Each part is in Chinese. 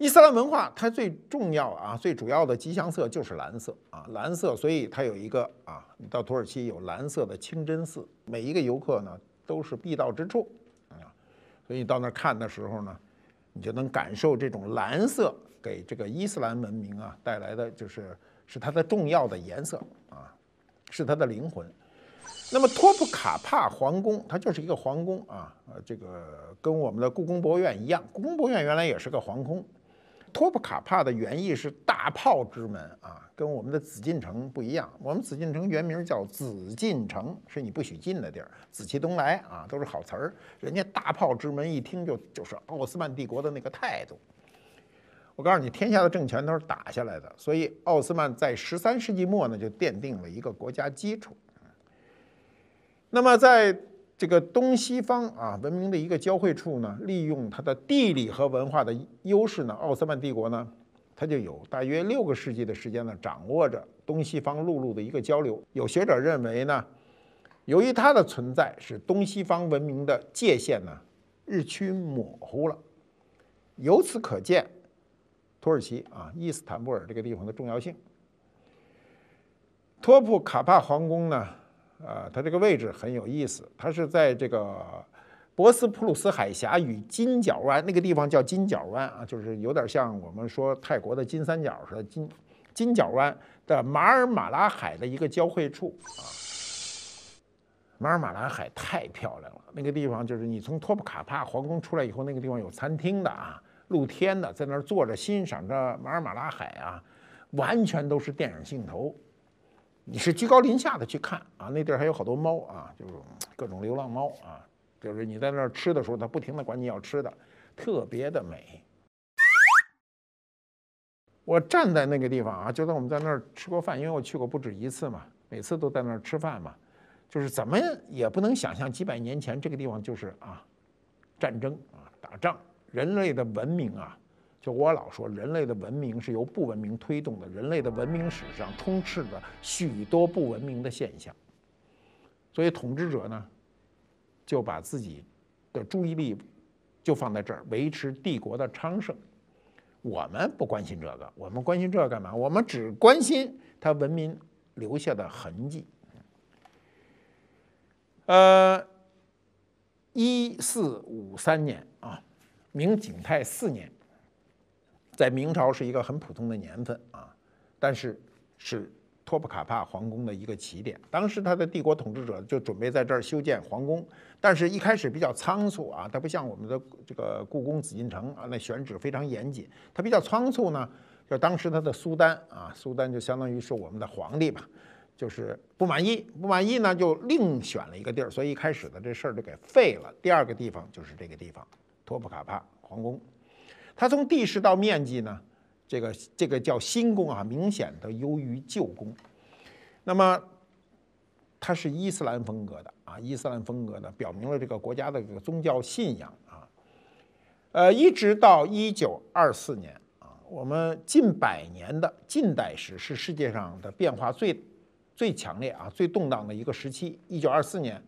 伊斯兰文化它最重要啊，最主要的吉祥色就是蓝色啊，蓝色，所以它有一个啊，你到土耳其有蓝色的清真寺，每一个游客呢都是必到之处啊，所以你到那看的时候呢，你就能感受这种蓝色给这个伊斯兰文明啊带来的就是是它的重要的颜色啊，是它的灵魂。那么，托普卡帕皇宫它就是一个皇宫啊，呃，这个跟我们的故宫博物院一样，故宫博物院原来也是个皇宫。托普卡帕的原意是“大炮之门”啊，跟我们的紫禁城不一样。我们紫禁城原名叫紫禁城，是你不许进的地儿。紫气东来啊，都是好词儿。人家“大炮之门”一听就就是奥斯曼帝国的那个态度。我告诉你，天下的政权都是打下来的，所以奥斯曼在十三世纪末呢，就奠定了一个国家基础。那么在这个东西方啊文明的一个交汇处呢，利用它的地理和文化的优势呢，奥斯曼帝国呢，它就有大约六个世纪的时间呢，掌握着东西方陆路的一个交流。有学者认为呢，由于它的存在，使东西方文明的界限呢日趋模糊了。由此可见，土耳其啊伊斯坦布尔这个地方的重要性。托普卡帕皇宫呢。呃，它这个位置很有意思，它是在这个博斯普鲁斯海峡与金角湾那个地方叫金角湾啊，就是有点像我们说泰国的金三角似的金金角湾的马尔马拉海的一个交汇处啊。马尔马拉海太漂亮了，那个地方就是你从托普卡帕皇宫出来以后，那个地方有餐厅的啊，露天的，在那儿坐着欣赏着马尔马拉海啊，完全都是电影镜头。你是居高临下的去看啊，那地儿还有好多猫啊，就是各种流浪猫啊，就是你在那儿吃的时候，它不停的管你要吃的，特别的美。我站在那个地方啊，就在我们在那儿吃过饭，因为我去过不止一次嘛，每次都在那儿吃饭嘛，就是怎么也不能想象几百年前这个地方就是啊战争啊打仗，人类的文明啊。就我老说，人类的文明是由不文明推动的。人类的文明史上充斥着许多不文明的现象，所以统治者呢，就把自己的注意力就放在这儿，维持帝国的昌盛。我们不关心这个，我们关心这干嘛？我们只关心他文明留下的痕迹。呃，一四五三年啊，明景泰四年。在明朝是一个很普通的年份啊，但是是托普卡帕皇宫的一个起点。当时他的帝国统治者就准备在这儿修建皇宫，但是一开始比较仓促啊，他不像我们的这个故宫紫禁城啊，那选址非常严谨。他比较仓促呢，就当时他的苏丹啊，苏丹就相当于是我们的皇帝吧，就是不满意，不满意呢就另选了一个地儿，所以一开始的这事儿就给废了。第二个地方就是这个地方，托普卡帕皇宫。它从地势到面积呢，这个这个叫新宫啊，明显的优于旧宫。那么，它是伊斯兰风格的啊，伊斯兰风格的表明了这个国家的这个宗教信仰啊。呃，一直到一九二四年啊，我们近百年的近代史是世界上的变化最最强烈啊、最动荡的一个时期。一九二四年，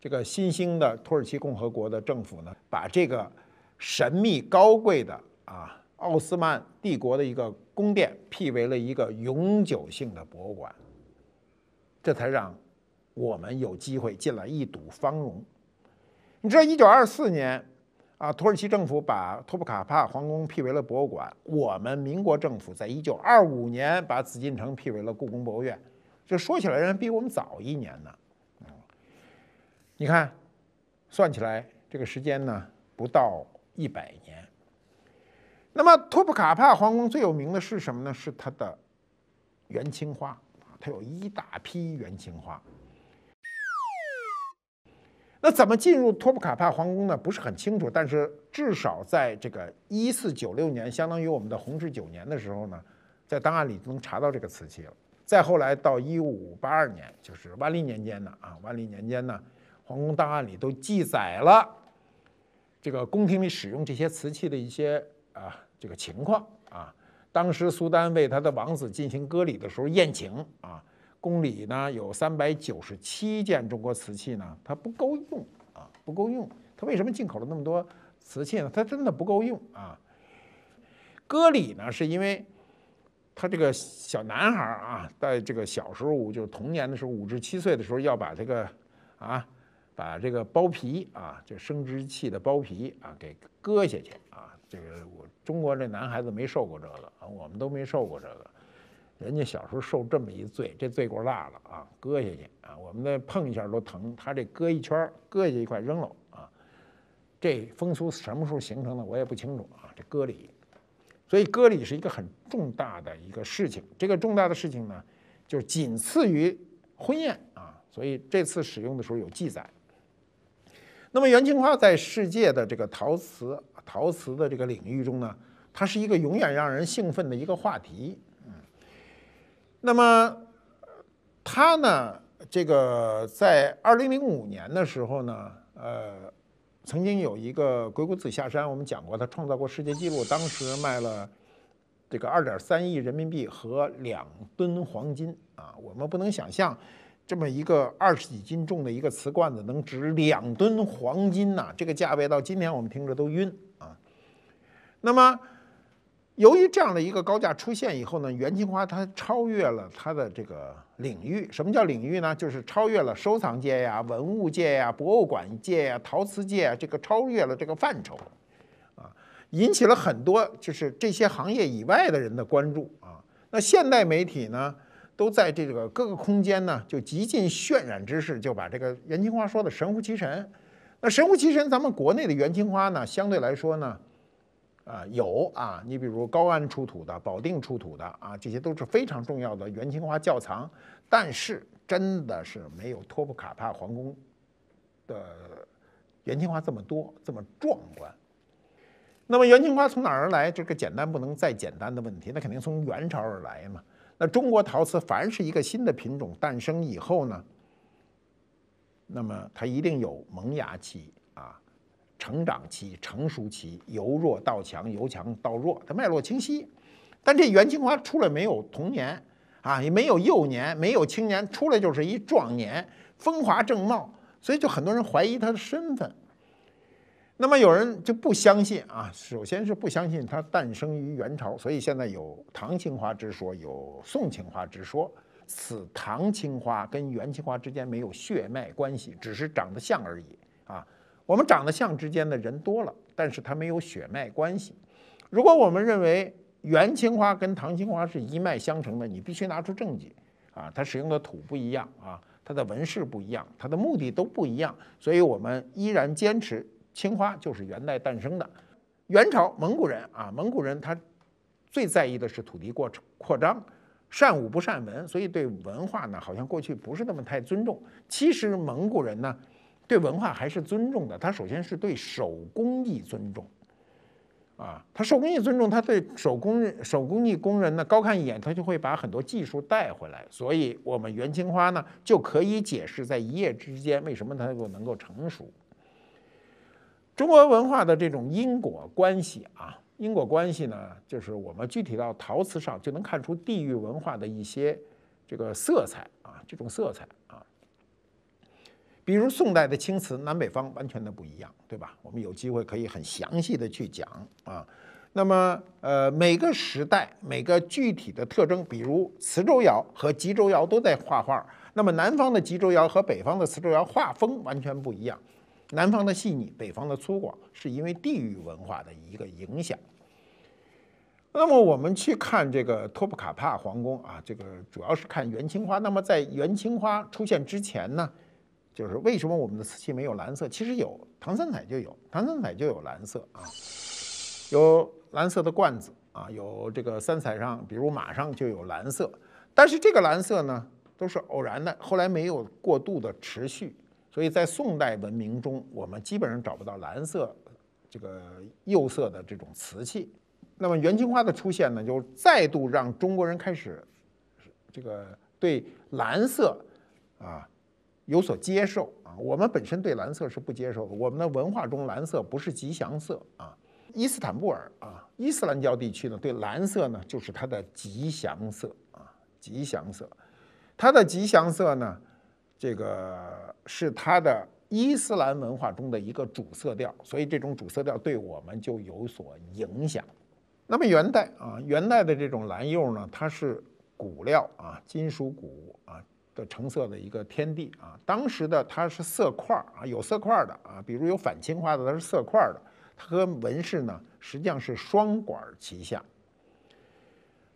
这个新兴的土耳其共和国的政府呢，把这个神秘高贵的啊，奥斯曼帝国的一个宫殿辟为了一个永久性的博物馆，这才让我们有机会进来一睹芳容。你知道，1924年啊，土耳其政府把托普卡帕皇宫辟为了博物馆。我们民国政府在1925年把紫禁城辟为了故宫博物院。这说起来，人家比我们早一年呢。你看，算起来这个时间呢，不到一百年。那么，托普卡帕皇宫最有名的是什么呢？是它的元青花它有一大批元青花。那怎么进入托普卡帕皇宫呢？不是很清楚，但是至少在这个一四九六年，相当于我们的弘治九年的时候呢，在档案里能查到这个瓷器了。再后来到一五八二年，就是万历年间呢，啊，万历年间呢，皇宫档案里都记载了这个宫廷里使用这些瓷器的一些。啊，这个情况啊，当时苏丹为他的王子进行割礼的时候宴请啊，宫里呢有三百九十七件中国瓷器呢，它不够用啊，不够用。他为什么进口了那么多瓷器呢？他真的不够用啊。割礼呢，是因为他这个小男孩啊，在这个小时候，就是童年的时候，五至七岁的时候，要把这个啊，把这个包皮啊，就生殖器的包皮啊，给割下去啊。这个我中国这男孩子没受过这个啊，我们都没受过这个，人家小时候受这么一罪，这罪过大了啊，割下去啊，我们再碰一下都疼，他这割一圈儿，割下一块扔了啊，这风俗什么时候形成的我也不清楚啊，这割礼，所以割礼是一个很重大的一个事情，这个重大的事情呢，就是仅次于婚宴啊，所以这次使用的时候有记载。那么，元青花在世界的这个陶瓷、陶瓷的这个领域中呢，它是一个永远让人兴奋的一个话题。嗯，那么，它呢，这个在二零零五年的时候呢，呃，曾经有一个鬼谷子下山，我们讲过，他创造过世界纪录，当时卖了这个二点三亿人民币和两吨黄金啊，我们不能想象。这么一个二十几斤重的一个瓷罐子，能值两吨黄金呐！这个价位到今年我们听着都晕啊。那么，由于这样的一个高价出现以后呢，袁青花它超越了它的这个领域。什么叫领域呢？就是超越了收藏界呀、文物界呀、博物馆界呀、陶瓷界啊，这个超越了这个范畴啊，引起了很多就是这些行业以外的人的关注啊。那现代媒体呢？都在这个各个空间呢，就极尽渲染之势，就把这个元青花说的神乎其神。那神乎其神，咱们国内的元青花呢，相对来说呢，啊有啊，你比如高安出土的、保定出土的啊，这些都是非常重要的元青花窖藏。但是，真的是没有托布卡帕皇宫的元青花这么多、这么壮观。那么，元青花从哪儿而来？这个简单不能再简单的问题，那肯定从元朝而来嘛。那中国陶瓷凡是一个新的品种诞生以后呢，那么它一定有萌芽期啊，成长期、成熟期，由弱到强，由强到弱，它脉络清晰。但这元青花出来没有童年啊，也没有幼年，没有青年，出来就是一壮年，风华正茂，所以就很多人怀疑它的身份。那么有人就不相信啊，首先是不相信它诞生于元朝，所以现在有唐青花之说，有宋青花之说。此唐青花跟元青花之间没有血脉关系，只是长得像而已啊。我们长得像之间的人多了，但是它没有血脉关系。如果我们认为元青花跟唐青花是一脉相承的，你必须拿出证据啊。它使用的土不一样啊，它的纹饰不一样，它的目的都不一样，所以我们依然坚持。青花就是元代诞生的，元朝蒙古人啊，蒙古人他最在意的是土地程扩张，善武不善文，所以对文化呢好像过去不是那么太尊重。其实蒙古人呢对文化还是尊重的，他首先是对手工艺尊重，啊，他手工艺尊重，他对手工手工艺工人呢高看一眼，他就会把很多技术带回来，所以我们元青花呢就可以解释在一夜之间为什么它够能够成熟。中国文化的这种因果关系啊，因果关系呢，就是我们具体到陶瓷上就能看出地域文化的一些这个色彩啊，这种色彩啊，比如宋代的青瓷，南北方完全的不一样，对吧？我们有机会可以很详细的去讲啊。那么，呃，每个时代每个具体的特征，比如磁州窑和吉州窑都在画画，那么南方的吉州窑和北方的磁州窑画风完全不一样。南方的细腻，北方的粗犷，是因为地域文化的一个影响。那么我们去看这个托普卡帕皇宫啊，这个主要是看元青花。那么在元青花出现之前呢，就是为什么我们的瓷器没有蓝色？其实有唐三彩就有，唐三彩就有蓝色啊，有蓝色的罐子啊，有这个三彩上，比如马上就有蓝色，但是这个蓝色呢都是偶然的，后来没有过度的持续。所以在宋代文明中，我们基本上找不到蓝色，这个釉色的这种瓷器。那么元青花的出现呢，就再度让中国人开始，这个对蓝色，啊，有所接受啊。我们本身对蓝色是不接受的，我们的文化中蓝色不是吉祥色啊。伊斯坦布尔啊，伊斯兰教地区呢，对蓝色呢就是它的吉祥色啊，吉祥色，它的吉祥色呢。这个是它的伊斯兰文化中的一个主色调，所以这种主色调对我们就有所影响。那么元代啊，元代的这种蓝釉呢，它是骨料啊，金属骨啊的成色的一个天地啊。当时的它是色块儿啊，有色块的啊，比如有反青花的，它是色块的。它和纹饰呢，实际上是双管齐下。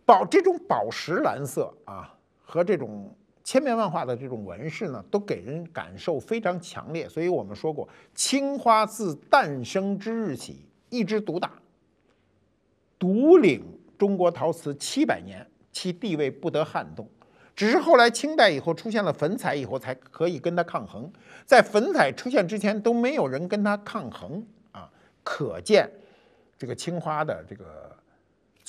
宝这种宝石蓝色啊，和这种。千变万化的这种纹饰呢，都给人感受非常强烈。所以我们说过，青花自诞生之日起，一直独打，独领中国陶瓷七百年，其地位不得撼动。只是后来清代以后出现了粉彩以后，才可以跟它抗衡。在粉彩出现之前，都没有人跟它抗衡啊！可见，这个青花的这个。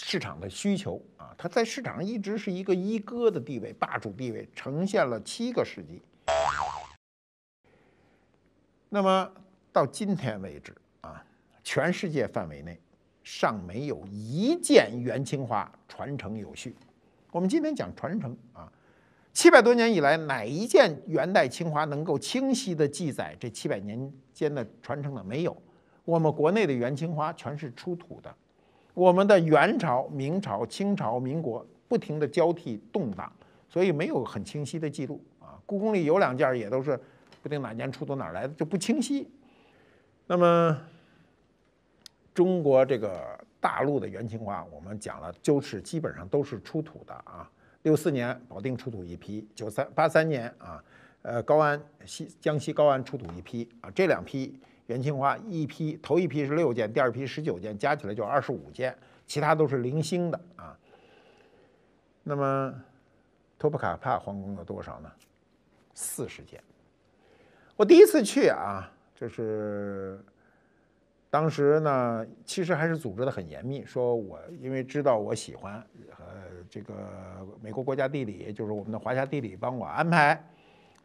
市场的需求啊，它在市场上一直是一个一哥的地位、霸主地位，呈现了七个世纪。那么到今天为止啊，全世界范围内尚没有一件元青花传承有序。我们今天讲传承啊，七百多年以来，哪一件元代青花能够清晰的记载这七百年间的传承呢？没有。我们国内的元青花全是出土的。我们的元朝、明朝、清朝、民国不停的交替动荡，所以没有很清晰的记录啊。故宫里有两件儿，也都是不定哪年出土哪来的，就不清晰。那么中国这个大陆的元青花，我们讲了，就是基本上都是出土的啊。六四年保定出土一批，九三八三年啊，呃，高安西江西高安出土一批啊，这两批。元青花一批，头一批是六件，第二批十九件，加起来就二十五件，其他都是零星的啊。那么，托普卡帕皇宫的多少呢？四十件。我第一次去啊，这是当时呢，其实还是组织的很严密。说我因为知道我喜欢，呃，这个美国国家地理，就是我们的华夏地理，帮我安排。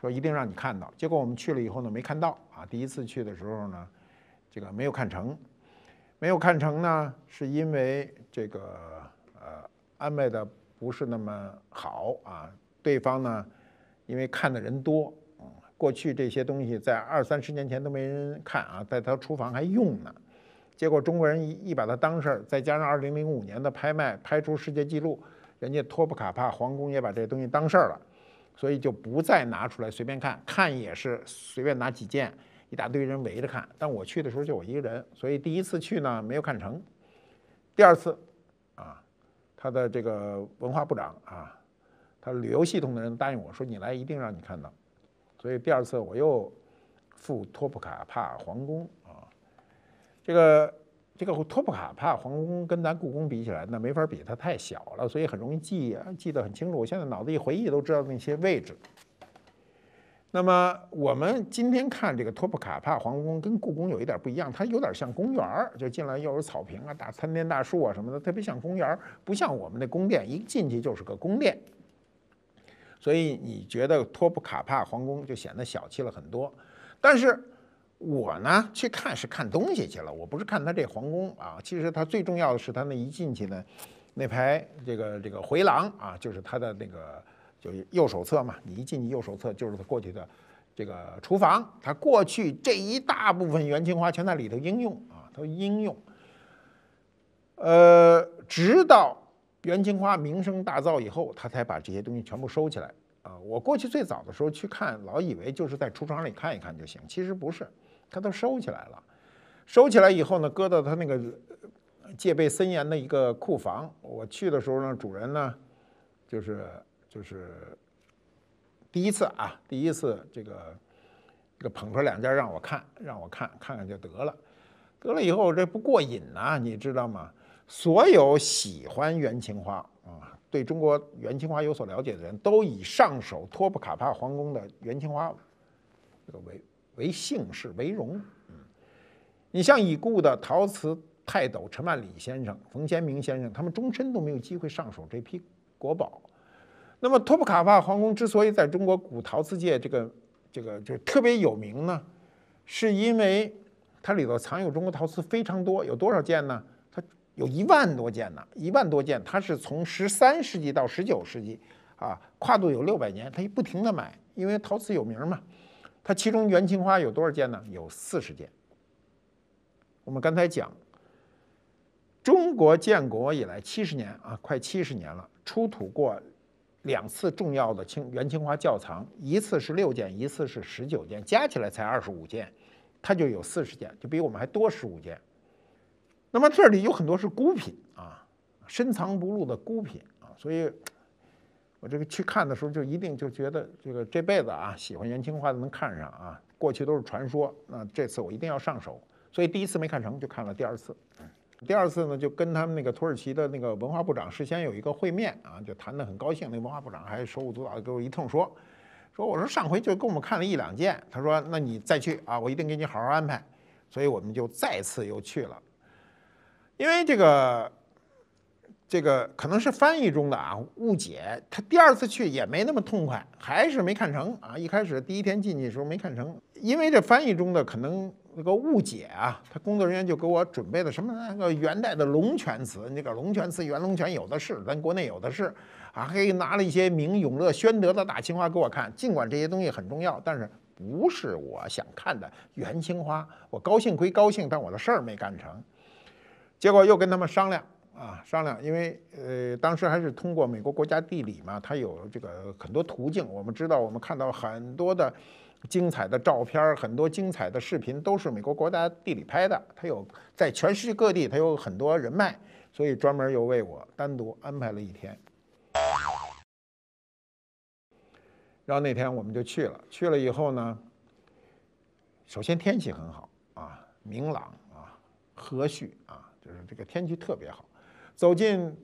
我一定让你看到。结果我们去了以后呢，没看到啊。第一次去的时候呢，这个没有看成，没有看成呢，是因为这个呃，安排的不是那么好啊。对方呢，因为看的人多，嗯，过去这些东西在二三十年前都没人看啊，在他厨房还用呢。结果中国人一一把它当事儿，再加上二零零五年的拍卖拍出世界纪录，人家托普卡帕皇宫也把这个东西当事儿了。所以就不再拿出来随便看看，也是随便拿几件，一大堆人围着看。但我去的时候就我一个人，所以第一次去呢没有看成。第二次，啊，他的这个文化部长啊，他旅游系统的人答应我说你来一定让你看到。所以第二次我又赴托普卡帕皇宫啊，这个。这个托普卡帕皇宫跟咱故宫比起来，那没法比，它太小了，所以很容易记，啊，记得很清楚。我现在脑子一回忆，都知道那些位置。那么我们今天看这个托普卡帕皇宫跟故宫有一点不一样，它有点像公园就进来又有草坪啊、大参天大树啊什么的，特别像公园不像我们的宫殿，一进去就是个宫殿。所以你觉得托普卡帕皇宫就显得小气了很多，但是。我呢去看是看东西去了，我不是看他这皇宫啊。其实他最重要的是他那一进去呢，那排这个这个回廊啊，就是他的那个就右手侧嘛。你一进去右手侧就是他过去的这个厨房，他过去这一大部分元青花全在里头应用啊，都应用。呃，直到元青花名声大噪以后，他才把这些东西全部收起来啊。我过去最早的时候去看，老以为就是在橱窗里看一看就行，其实不是。他都收起来了，收起来以后呢，搁到他那个戒备森严的一个库房。我去的时候呢，主人呢，就是就是第一次啊，第一次这个这个捧出两件让我看，让我看看看就得了。得了以后这不过瘾呐，你知道吗？所有喜欢元青花啊，对中国元青花有所了解的人都以上手托普卡帕皇宫的元青花这个为。为姓氏为荣，嗯，你像已故的陶瓷泰斗陈万里先生、冯先明先生，他们终身都没有机会上手这批国宝。那么，托普卡帕皇宫之所以在中国古陶瓷界这个这个就特别有名呢，是因为它里头藏有中国陶瓷非常多，有多少件呢？它有一万多件呢，一万多件。它是从十三世纪到十九世纪啊，跨度有六百年，它一不停的买，因为陶瓷有名嘛。它其中元青花有多少件呢？有四十件。我们刚才讲，中国建国以来七十年啊，快七十年了，出土过两次重要的青元青花窖藏，一次是六件，一次是十九件，加起来才二十五件，它就有四十件，就比我们还多十五件。那么这里有很多是孤品啊，深藏不露的孤品啊，所以。这个去看的时候，就一定就觉得这个这辈子啊，喜欢元青花的能看上啊，过去都是传说，那这次我一定要上手。所以第一次没看成就看了第二次，第二次呢就跟他们那个土耳其的那个文化部长事先有一个会面啊，就谈得很高兴。那文化部长还手舞足蹈给我一通说，说我说上回就跟我们看了一两件，他说那你再去啊，我一定给你好好安排。所以我们就再次又去了，因为这个。这个可能是翻译中的啊误解，他第二次去也没那么痛快，还是没看成啊。一开始第一天进去的时候没看成，因为这翻译中的可能那个误解啊，他工作人员就给我准备的什么那个元代的龙泉瓷，那个龙泉瓷元龙泉有的是，咱国内有的是啊，还拿了一些明永乐、宣德的大青花给我看。尽管这些东西很重要，但是不是我想看的元青花。我高兴归高兴，但我的事儿没干成。结果又跟他们商量。啊，商量，因为呃，当时还是通过美国国家地理嘛，它有这个很多途径。我们知道，我们看到很多的精彩的照片，很多精彩的视频都是美国国家地理拍的。它有在全世界各地，它有很多人脉，所以专门又为我单独安排了一天。然后那天我们就去了，去了以后呢，首先天气很好啊，明朗啊，和煦啊，就是这个天气特别好。走进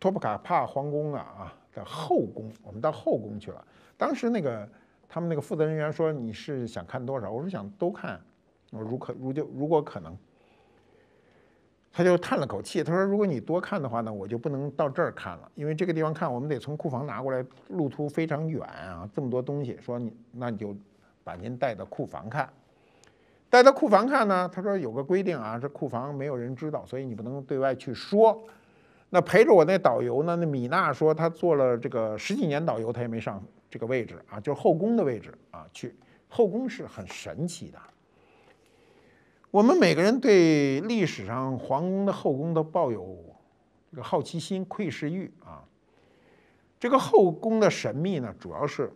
托普卡帕皇宫啊啊的后宫，我们到后宫去了。当时那个他们那个负责人员说：“你是想看多少？”我说：“想都看。”我如可如就如果可能。”他就叹了口气，他说：“如果你多看的话呢，我就不能到这儿看了，因为这个地方看我们得从库房拿过来，路途非常远啊，这么多东西。说你那你就把您带到库房看。”带到库房看呢，他说有个规定啊，这库房没有人知道，所以你不能对外去说。那陪着我那导游呢，那米娜说她做了这个十几年导游，她也没上这个位置啊，就是后宫的位置啊。去后宫是很神奇的。我们每个人对历史上皇宫的后宫都抱有这个好奇心、窥视欲啊。这个后宫的神秘呢，主要是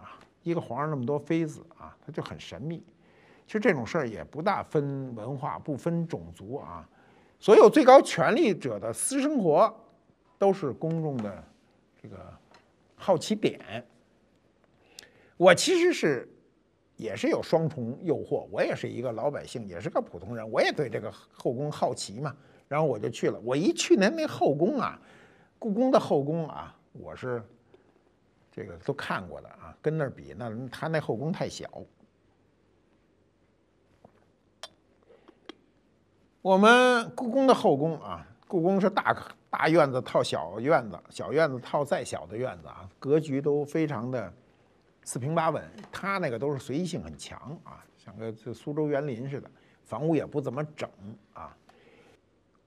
啊，一个皇上那么多妃子啊，他就很神秘。实这种事儿也不大分文化不分种族啊，所有最高权力者的私生活都是公众的这个好奇点。我其实是也是有双重诱惑，我也是一个老百姓，也是个普通人，我也对这个后宫好奇嘛，然后我就去了。我一去那那后宫啊，故宫的后宫啊，我是这个都看过的啊，跟那儿比那他那后宫太小。我们故宫的后宫啊，故宫是大大院子套小院子，小院子套再小的院子啊，格局都非常的四平八稳。它那个都是随意性很强啊，像个这苏州园林似的，房屋也不怎么整啊。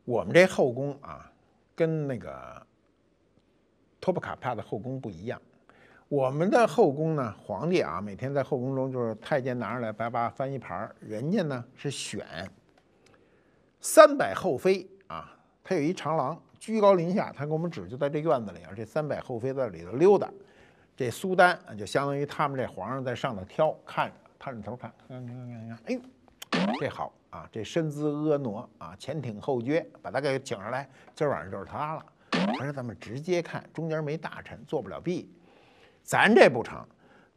我们这后宫啊，跟那个托普卡帕的后宫不一样。我们的后宫呢，皇帝啊每天在后宫中就是太监拿上来叭叭翻一盘儿，人家呢是选。三百后妃啊，他有一长廊，居高临下，他给我们指，就在这院子里，而这三百后妃在里头溜达。这苏丹啊，就相当于他们这皇上在上头挑看着，探着头看，看看看看哎呦，这好啊，这身姿婀娜啊，前挺后撅，把他给请上来，今晚上就是他了。而是咱们直接看，中间没大臣，做不了弊。咱这不成，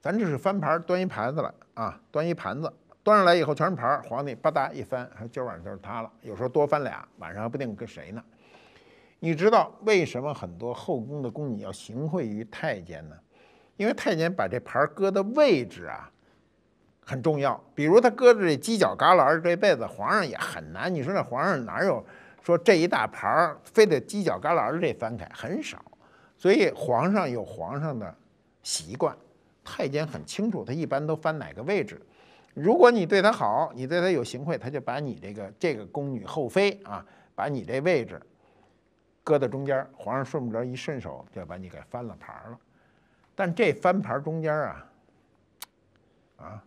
咱这是翻盘，端一盘子来啊，端一盘子。端上来以后全是盘儿，皇帝吧嗒一翻，还今儿晚上就是他了。有时候多翻俩，晚上还不定跟谁呢。你知道为什么很多后宫的宫女要行贿于太监呢？因为太监把这盘搁的位置啊很重要。比如他搁着这犄角旮旯，这辈子皇上也很难。你说那皇上哪有说这一大盘儿非得犄角旮旯这翻开？很少。所以皇上有皇上的习惯，太监很清楚，他一般都翻哪个位置。如果你对她好，你对她有行贿，她就把你这个这个宫女后妃啊，把你这位置搁到中间儿，皇上顺不着一顺手就把你给翻了牌了。但这翻牌中间啊，啊。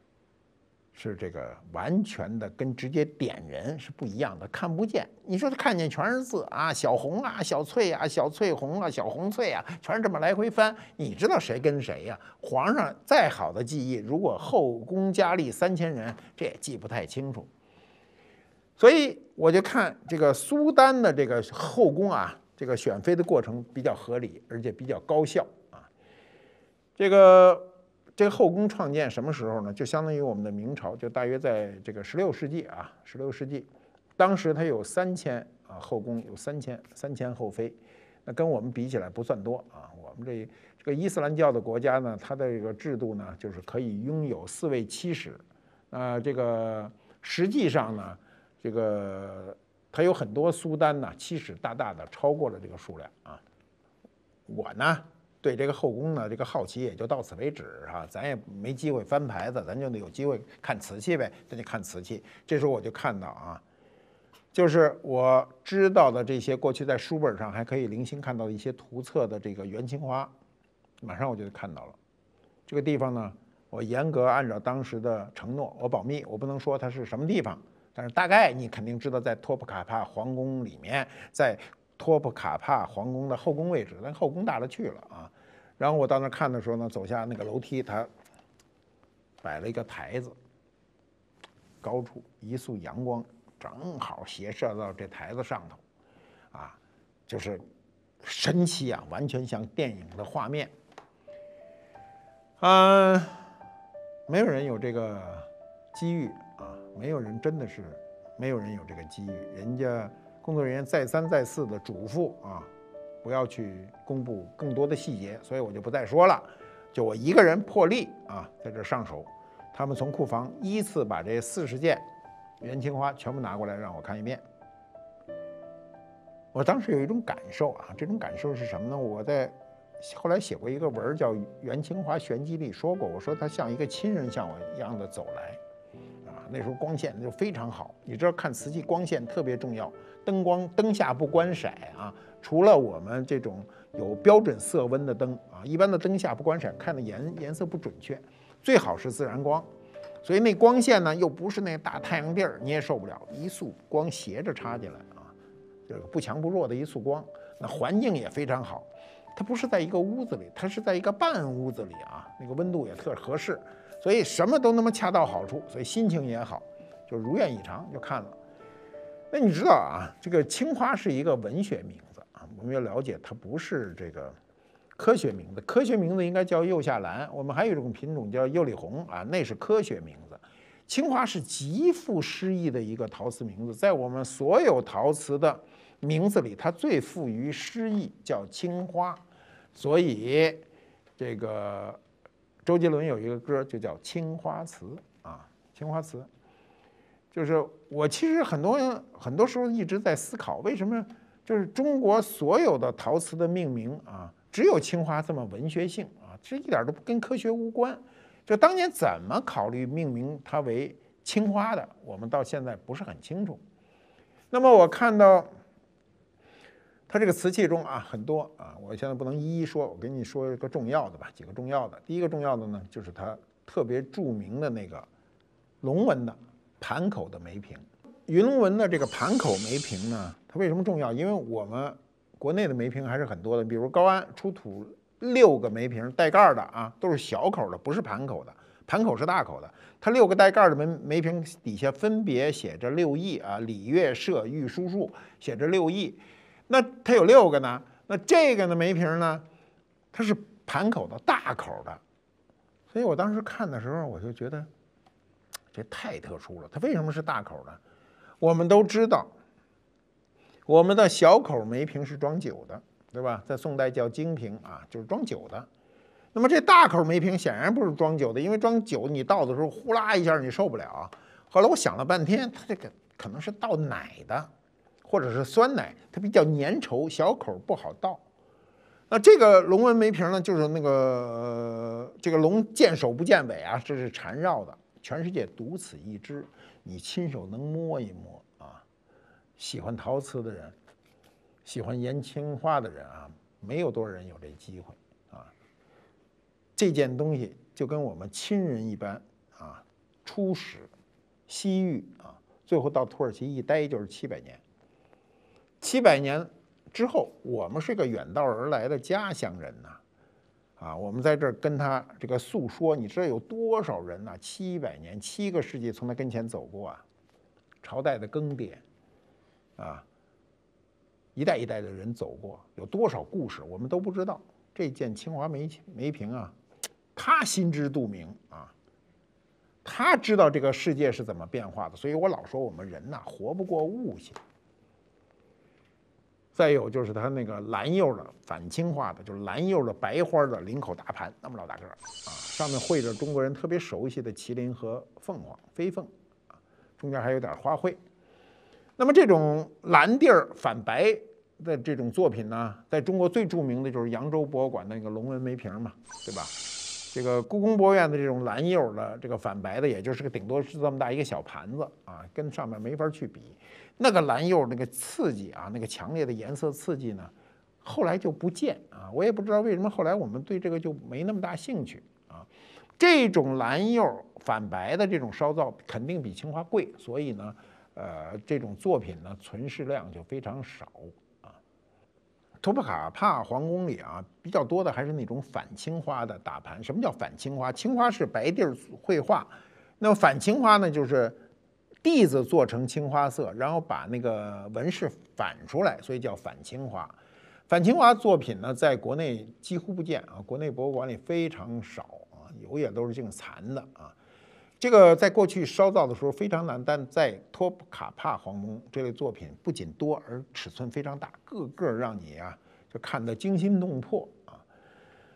是这个完全的跟直接点人是不一样的，看不见。你说他看见全是字啊，小红啊，小翠啊，小翠红啊，小红翠啊，全是这么来回翻，你知道谁跟谁呀？皇上再好的记忆，如果后宫佳丽三千人，这也记不太清楚。所以我就看这个苏丹的这个后宫啊，这个选妃的过程比较合理，而且比较高效啊，这个。这后宫创建什么时候呢？就相当于我们的明朝，就大约在这个十六世纪啊。十六世纪，当时它有三千啊，后宫有三千三千后妃。那跟我们比起来不算多啊。我们这这个伊斯兰教的国家呢，它的这个制度呢，就是可以拥有四位妻室。啊，这个实际上呢，这个它有很多苏丹呢，妻室大大的超过了这个数量啊。我呢？对这个后宫呢，这个好奇也就到此为止啊，咱也没机会翻牌子，咱就得有机会看瓷器呗，咱就看瓷器。这时候我就看到啊，就是我知道的这些过去在书本上还可以零星看到的一些图册的这个元青花，马上我就看到了。这个地方呢，我严格按照当时的承诺，我保密，我不能说它是什么地方，但是大概你肯定知道，在托普卡帕皇宫里面，在。托普卡帕皇宫的后宫位置，但后宫大了去了啊！然后我到那儿看的时候呢，走下那个楼梯，他摆了一个台子，高处一束阳光正好斜射到这台子上头，啊，就是神奇啊，完全像电影的画面。嗯，没有人有这个机遇啊，没有人真的是，没有人有这个机遇，人家。工作人员再三再四的嘱咐啊，不要去公布更多的细节，所以我就不再说了。就我一个人破例啊，在这上手。他们从库房依次把这四十件元青花全部拿过来让我看一遍。我当时有一种感受啊，这种感受是什么呢？我在后来写过一个文叫《元青花玄机》里说过，我说他像一个亲人向我一样的走来。那时候光线就非常好，你知道看瓷器光线特别重要，灯光灯下不观色啊。除了我们这种有标准色温的灯啊，一般的灯下不观色，看的颜颜色不准确。最好是自然光，所以那光线呢又不是那大太阳地儿，你也受不了，一束光斜着插进来啊，就是不强不弱的一束光。那环境也非常好，它不是在一个屋子里，它是在一个半屋子里啊，那个温度也特合适。所以什么都那么恰到好处，所以心情也好，就如愿以偿就看了。那你知道啊，这个青花是一个文学名字啊，我们要了解它不是这个科学名字，科学名字应该叫釉下蓝。我们还有一种品种叫釉里红啊，那是科学名字。青花是极富诗意的一个陶瓷名字，在我们所有陶瓷的名字里，它最富于诗意，叫青花。所以这个。周杰伦有一个歌就叫《青花瓷》啊，《青花瓷》，就是我其实很多很多时候一直在思考，为什么就是中国所有的陶瓷的命名啊，只有青花这么文学性啊，其实一点都不跟科学无关。就当年怎么考虑命名它为青花的，我们到现在不是很清楚。那么我看到。它这个瓷器中啊很多啊，我现在不能一一说，我给你说一个重要的吧，几个重要的。第一个重要的呢，就是它特别著名的那个龙纹的盘口的梅瓶。云龙纹的这个盘口梅瓶呢，它为什么重要？因为我们国内的梅瓶还是很多的，比如高安出土六个梅瓶带盖的啊，都是小口的，不是盘口的。盘口是大口的。它六个带盖的梅梅瓶底下分别写着六艺啊，礼乐射御书数，写着六艺。那它有六个呢？那这个呢？梅瓶呢？它是盘口的大口的，所以我当时看的时候，我就觉得这太特殊了。它为什么是大口的？我们都知道，我们的小口梅瓶是装酒的，对吧？在宋代叫晶瓶啊，就是装酒的。那么这大口梅瓶显然不是装酒的，因为装酒你倒的时候呼啦一下你受不了。后来我想了半天，它这个可能是倒奶的。或者是酸奶，它比较粘稠，小口不好倒。那这个龙纹梅瓶呢，就是那个这个龙见首不见尾啊，这是缠绕的，全世界独此一只。你亲手能摸一摸啊！喜欢陶瓷的人，喜欢研青花的人啊，没有多少人有这机会啊。这件东西就跟我们亲人一般啊，初始西域啊，最后到土耳其一待就是七百年。七百年之后，我们是个远道而来的家乡人呐，啊，我们在这跟他这个诉说，你知道有多少人呢？七百年，七个世纪从他跟前走过啊，朝代的更迭，啊，一代一代的人走过，有多少故事我们都不知道。这件清华梅梅瓶啊，他心知肚明啊，他知道这个世界是怎么变化的，所以我老说我们人呐，活不过物性。再有就是他那个蓝釉的反青化的，就是蓝釉的白花的领口大盘，那么老大个儿啊，上面绘着中国人特别熟悉的麒麟和凤凰飞凤啊，中间还有点花卉。那么这种蓝地儿反白的这种作品呢，在中国最著名的就是扬州博物馆那个龙纹梅瓶嘛，对吧？这个故宫博物院的这种蓝釉的，这个反白的，也就是个顶多是这么大一个小盘子啊，跟上面没法去比。那个蓝釉那个刺激啊，那个强烈的颜色刺激呢，后来就不见啊。我也不知道为什么后来我们对这个就没那么大兴趣啊。这种蓝釉反白的这种烧造肯定比青花贵，所以呢，呃，这种作品呢存世量就非常少。托帕卡帕皇宫里啊，比较多的还是那种反青花的大盘。什么叫反青花？青花是白地儿绘画，那么反青花呢，就是地子做成青花色，然后把那个纹饰反出来，所以叫反青花。反青花作品呢，在国内几乎不见啊，国内博物馆里非常少啊，有也都是净残的啊。这个在过去烧造的时候非常难，但在托普卡帕皇宫这类作品不仅多，而尺寸非常大，个个让你啊就看得惊心动魄啊。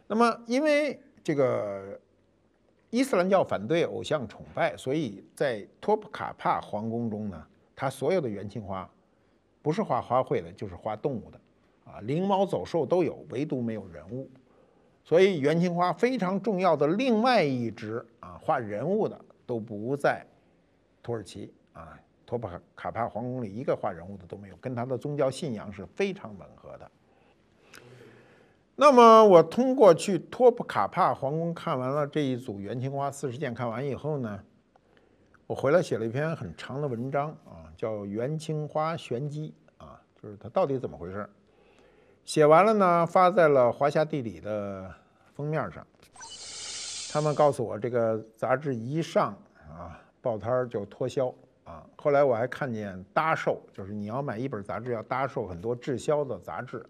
那么，因为这个伊斯兰教反对偶像崇拜，所以在托普卡帕皇宫中呢，它所有的元青花不是画花卉的，就是画动物的，啊，灵猫走兽都有，唯独没有人物。所以元青花非常重要的另外一支啊，画人物的。都不在土耳其啊，托普卡帕皇宫里一个画人物的都没有，跟他的宗教信仰是非常吻合的。那么我通过去托普卡帕皇宫看完了这一组元青花四十件，看完以后呢，我回来写了一篇很长的文章啊，叫《元青花玄机》啊，就是它到底怎么回事。写完了呢，发在了《华夏地理》的封面上。他们告诉我，这个杂志一上啊，报摊儿就脱销啊。后来我还看见搭售，就是你要买一本杂志，要搭售很多滞销的杂志。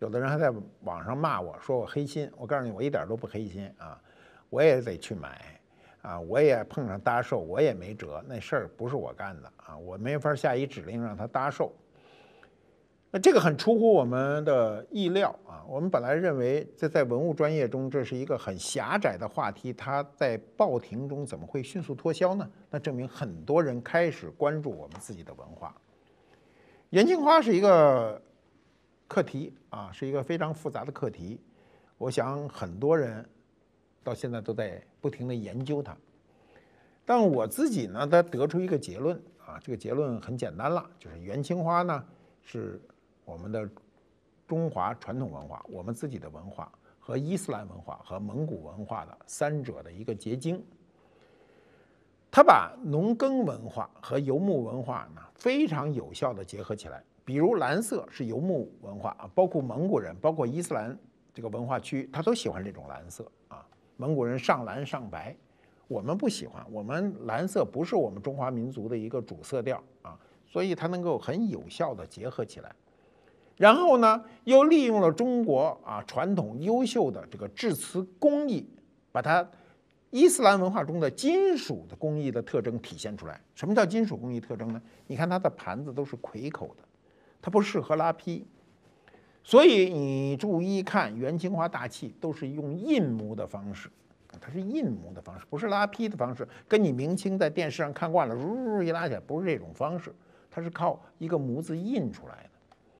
有的人还在网上骂我说我黑心，我告诉你，我一点都不黑心啊，我也得去买啊，我也碰上搭售，我也没辙，那事儿不是我干的啊，我没法下一指令让他搭售。那这个很出乎我们的意料啊！我们本来认为在在文物专业中这是一个很狭窄的话题，它在报亭中怎么会迅速脱销呢？那证明很多人开始关注我们自己的文化。元青花是一个课题啊，是一个非常复杂的课题。我想很多人到现在都在不停地研究它。但我自己呢，他得出一个结论啊，这个结论很简单了，就是元青花呢是。我们的中华传统文化，我们自己的文化和伊斯兰文化和蒙古文化的三者的一个结晶。他把农耕文化和游牧文化呢非常有效的结合起来。比如蓝色是游牧文化啊，包括蒙古人，包括伊斯兰这个文化区，他都喜欢这种蓝色啊。蒙古人上蓝上白，我们不喜欢，我们蓝色不是我们中华民族的一个主色调啊，所以它能够很有效的结合起来。然后呢，又利用了中国啊传统优秀的这个制瓷工艺，把它伊斯兰文化中的金属的工艺的特征体现出来。什么叫金属工艺特征呢？你看它的盘子都是魁口的，它不适合拉坯，所以你注意看元青花大器都是用印模的方式，它是印模的方式，不是拉坯的方式。跟你明清在电视上看惯了，呜一拉起来，不是这种方式，它是靠一个模子印出来的。